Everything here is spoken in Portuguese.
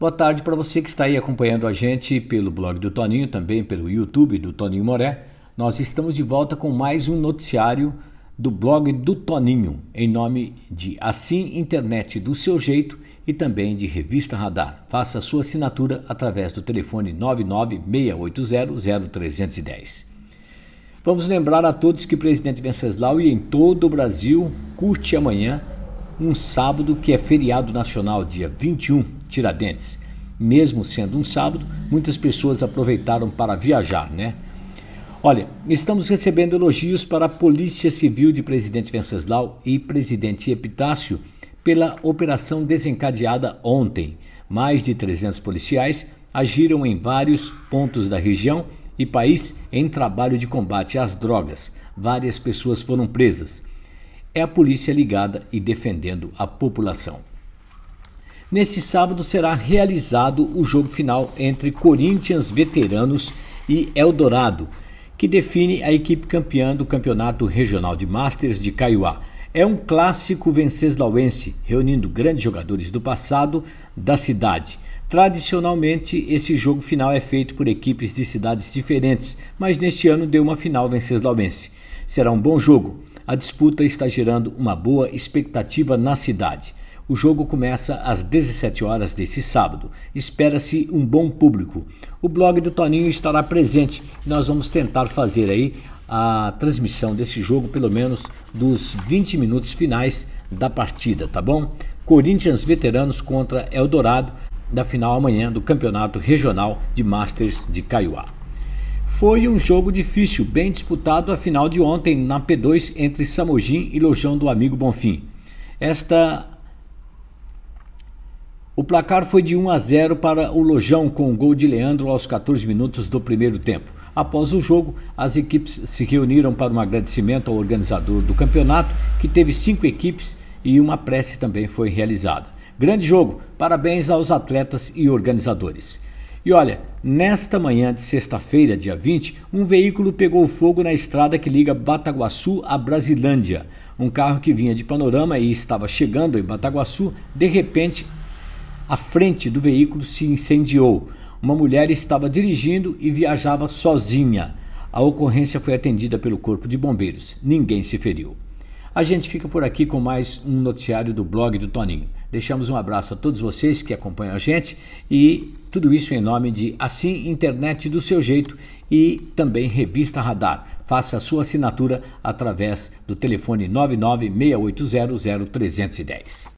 Boa tarde para você que está aí acompanhando a gente pelo blog do Toninho, também pelo YouTube do Toninho Moré. Nós estamos de volta com mais um noticiário do blog do Toninho, em nome de Assim Internet do Seu Jeito e também de Revista Radar. Faça sua assinatura através do telefone 996800310. Vamos lembrar a todos que o presidente Venceslau e em todo o Brasil curte amanhã um sábado que é feriado nacional, dia 21 Tiradentes. Mesmo sendo um sábado, muitas pessoas aproveitaram para viajar, né? Olha, estamos recebendo elogios para a Polícia Civil de Presidente Venceslau e Presidente Epitácio pela operação desencadeada ontem. Mais de 300 policiais agiram em vários pontos da região e país em trabalho de combate às drogas. Várias pessoas foram presas. É a polícia ligada e defendendo a população. Nesse sábado será realizado o jogo final entre Corinthians Veteranos e Eldorado, que define a equipe campeã do Campeonato Regional de Masters de Caiuá. É um clássico venceslauense, reunindo grandes jogadores do passado da cidade. Tradicionalmente, esse jogo final é feito por equipes de cidades diferentes, mas neste ano deu uma final venceslauense. Será um bom jogo. A disputa está gerando uma boa expectativa na cidade. O jogo começa às 17 horas desse sábado. Espera-se um bom público. O blog do Toninho estará presente. Nós vamos tentar fazer aí a transmissão desse jogo, pelo menos dos 20 minutos finais da partida, tá bom? Corinthians Veteranos contra Eldorado, da final amanhã do Campeonato Regional de Masters de Caiuá. Foi um jogo difícil, bem disputado a final de ontem na P2 entre Samogim e Lojão do Amigo Bonfim. Esta o placar foi de 1 a 0 para o Lojão com o gol de Leandro aos 14 minutos do primeiro tempo. Após o jogo, as equipes se reuniram para um agradecimento ao organizador do campeonato, que teve cinco equipes e uma prece também foi realizada. Grande jogo, parabéns aos atletas e organizadores. E olha, nesta manhã de sexta-feira, dia 20, um veículo pegou fogo na estrada que liga Bataguaçu a Brasilândia. Um carro que vinha de panorama e estava chegando em Bataguaçu, de repente a frente do veículo se incendiou. Uma mulher estava dirigindo e viajava sozinha. A ocorrência foi atendida pelo Corpo de Bombeiros. Ninguém se feriu. A gente fica por aqui com mais um noticiário do blog do Toninho. Deixamos um abraço a todos vocês que acompanham a gente e tudo isso em nome de Assim Internet do seu jeito e também Revista Radar. Faça a sua assinatura através do telefone 996800310.